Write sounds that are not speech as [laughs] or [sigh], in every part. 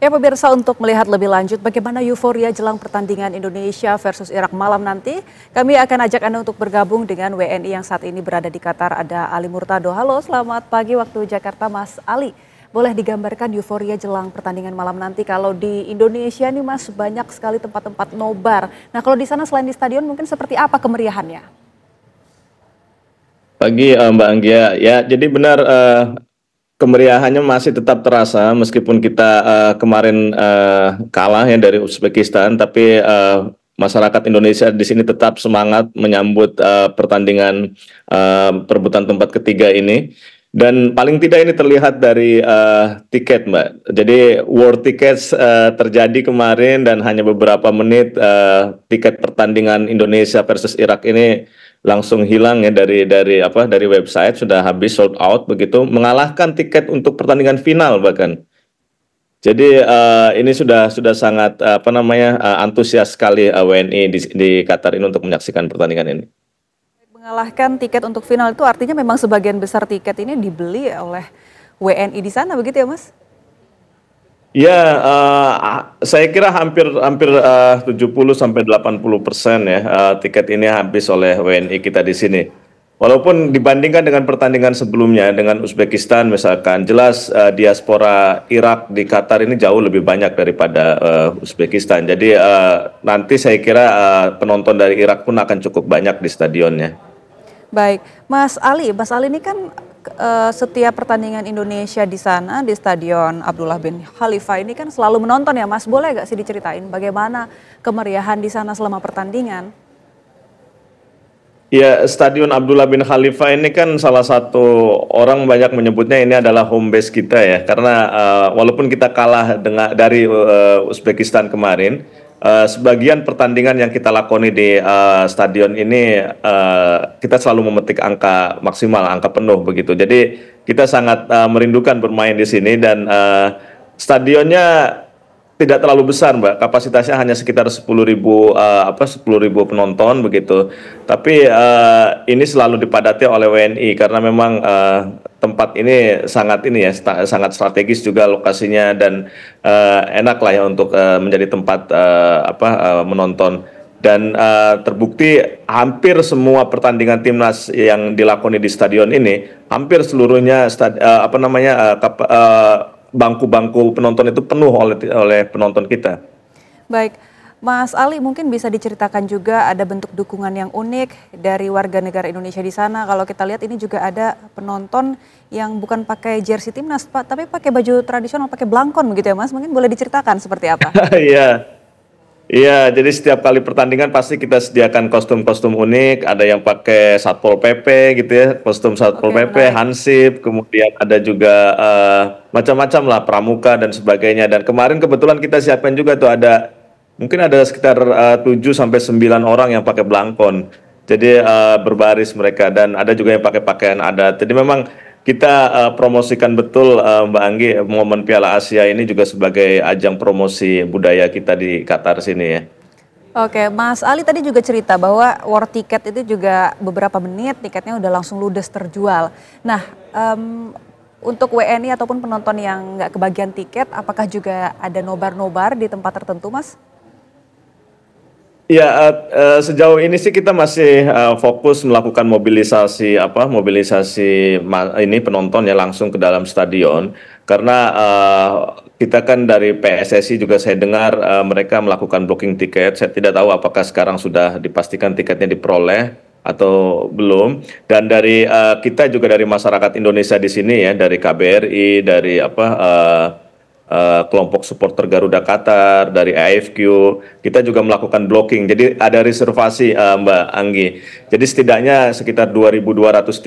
Ya pemirsa untuk melihat lebih lanjut bagaimana euforia jelang pertandingan Indonesia versus Irak malam nanti, kami akan ajak Anda untuk bergabung dengan WNI yang saat ini berada di Qatar. Ada Ali Murtado. Halo, selamat pagi waktu Jakarta Mas Ali. Boleh digambarkan euforia jelang pertandingan malam nanti kalau di Indonesia nih Mas banyak sekali tempat-tempat nobar. Nah, kalau di sana selain di stadion mungkin seperti apa kemeriahannya? Pagi eh, Mbak Anggia. Ya, jadi benar eh, kemeriahannya masih tetap terasa meskipun kita uh, kemarin uh, kalah ya dari Uzbekistan tapi uh, masyarakat Indonesia di sini tetap semangat menyambut uh, pertandingan uh, perebutan tempat ketiga ini dan paling tidak ini terlihat dari uh, tiket Mbak. Jadi war tickets uh, terjadi kemarin dan hanya beberapa menit uh, tiket pertandingan Indonesia versus Irak ini langsung hilang ya dari dari apa dari website sudah habis sold out begitu mengalahkan tiket untuk pertandingan final bahkan. Jadi uh, ini sudah sudah sangat uh, apa namanya uh, antusias sekali uh, WNI di, di Qatar ini untuk menyaksikan pertandingan ini. Mengalahkan tiket untuk final itu artinya memang sebagian besar tiket ini dibeli oleh WNI di sana begitu ya Mas? Ya, uh, saya kira hampir hampir eh, uh, 70 sampai 80 persen ya uh, tiket ini habis oleh WNI kita di sini. Walaupun dibandingkan dengan pertandingan sebelumnya dengan Uzbekistan misalkan, jelas uh, diaspora Irak di Qatar ini jauh lebih banyak daripada uh, Uzbekistan. Jadi uh, nanti saya kira uh, penonton dari Irak pun akan cukup banyak di stadionnya. Baik, Mas Ali, Mas Ali ini kan uh, setiap pertandingan Indonesia di sana di Stadion Abdullah bin Khalifah ini kan selalu menonton ya Mas. Boleh gak sih diceritain bagaimana kemeriahan di sana selama pertandingan? Ya, Stadion Abdullah bin Khalifah ini kan salah satu orang banyak menyebutnya ini adalah home base kita ya, karena uh, walaupun kita kalah dengan dari uh, Uzbekistan kemarin, uh, sebagian pertandingan yang kita lakoni di uh, stadion ini uh, kita selalu memetik angka maksimal, angka penuh begitu. Jadi kita sangat uh, merindukan bermain di sini dan uh, stadionnya tidak terlalu besar mbak kapasitasnya hanya sekitar 10.000 ribu uh, apa ribu penonton begitu tapi uh, ini selalu dipadati oleh WNI karena memang uh, tempat ini sangat ini ya sangat strategis juga lokasinya dan uh, enak lah ya untuk uh, menjadi tempat uh, apa uh, menonton dan uh, terbukti hampir semua pertandingan timnas yang dilakoni di stadion ini hampir seluruhnya uh, apa namanya uh, bangku-bangku penonton itu penuh oleh oleh penonton kita. Baik. Mas Ali mungkin bisa diceritakan juga ada bentuk dukungan yang unik dari warga negara Indonesia di sana. Kalau kita lihat ini juga ada penonton yang bukan pakai jersey timnas Pak, tapi pakai baju tradisional, pakai belangkon begitu ya Mas. Mungkin boleh diceritakan seperti apa? [laughs] Iya. Iya, jadi setiap kali pertandingan pasti kita sediakan kostum-kostum unik. Ada yang pakai satpol pp gitu ya, kostum satpol okay, pp, hansip, kemudian ada juga uh, macam-macam lah pramuka dan sebagainya. Dan kemarin kebetulan kita siapkan juga tuh ada mungkin ada sekitar eh, uh, 7 sampai sembilan orang yang pakai belangkon. Jadi uh, berbaris mereka dan ada juga yang pakai pakaian adat. Jadi memang kita uh, promosikan betul uh, Mbak Anggi eh, momen Piala Asia ini juga sebagai ajang promosi budaya kita di Qatar sini ya. Oke, Mas Ali tadi juga cerita bahwa war ticket itu juga beberapa menit tiketnya udah langsung ludes terjual. Nah, um, untuk WNI ataupun penonton yang nggak kebagian tiket, apakah juga ada nobar-nobar di tempat tertentu, Mas? Ya uh, uh, sejauh ini sih kita masih uh, fokus melakukan mobilisasi apa mobilisasi ini penonton ya langsung ke dalam stadion karena uh, kita kan dari PSSI juga saya dengar uh, mereka melakukan blocking tiket. Saya tidak tahu apakah sekarang sudah dipastikan tiketnya diperoleh atau belum dan dari uh, kita juga dari masyarakat Indonesia di sini ya dari KBRI dari apa uh, Eh, kelompok supporter Garuda Qatar, dari AFQ. Kita juga melakukan blocking. Jadi ada reservasi uh, Mbak Anggi. Jadi setidaknya sekitar 2.200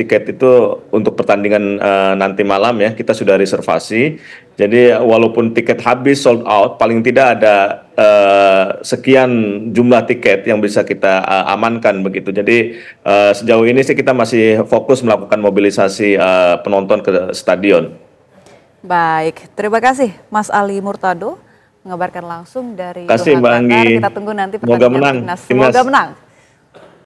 tiket itu untuk pertandingan uh, nanti malam ya kita sudah reservasi. Jadi walaupun tiket habis sold out, paling tidak ada uh, sekian jumlah tiket yang bisa kita uh, amankan begitu. Jadi uh, sejauh ini sih kita masih fokus melakukan mobilisasi uh, penonton ke stadion. Baik, terima kasih Mas Ali Murtado mengabarkan langsung dari kasih, Doha Kita tunggu nanti pertandingan timnas. Semoga menang.